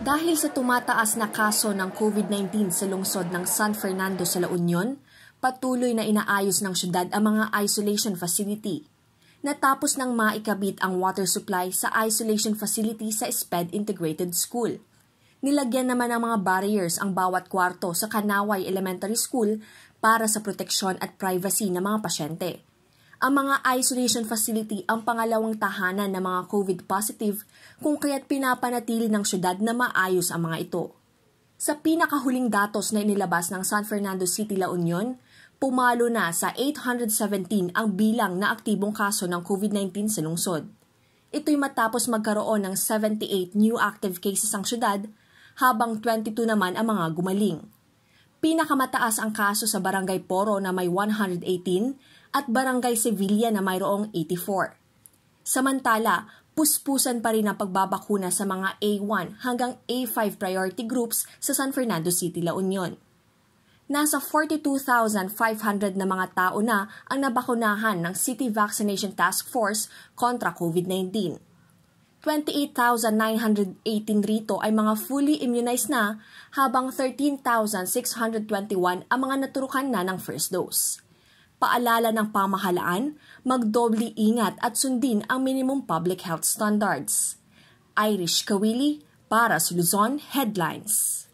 Dahil sa tumataas na kaso ng COVID-19 sa lungsod ng San Fernando sa La Union, patuloy na inaayos ng syudad ang mga isolation facility. Natapos nang maikabit ang water supply sa isolation facility sa SPED Integrated School. Nilagyan naman ng mga barriers ang bawat kwarto sa Kanaway Elementary School para sa proteksyon at privacy ng mga pasyente. Ang mga isolation facility ang pangalawang tahanan ng mga COVID positive kung kaya't pinapanatili ng syudad na maayos ang mga ito. Sa pinakahuling datos na inilabas ng San Fernando City La Union, pumalo na sa 817 ang bilang na aktibong kaso ng COVID-19 sa lungsod. Ito'y matapos magkaroon ng 78 new active cases ang syudad habang 22 naman ang mga gumaling. Pinakamataas ang kaso sa Barangay Poro na may 118 at Barangay Sevilla na mayroong 84. Samantala, puspusan pa rin ang pagbabakuna sa mga A1 hanggang A5 priority groups sa San Fernando City, La Union. Nasa 42,500 na mga tao na ang nabakunahan ng City Vaccination Task Force kontra COVID-19. 28,918 rito ay mga fully immunized na habang 13,621 ang mga naturukan na ng first dose. Paalala ng pamahalaan, magdobli ingat at sundin ang minimum public health standards. Irish Kawili para sa Luzon Headlines.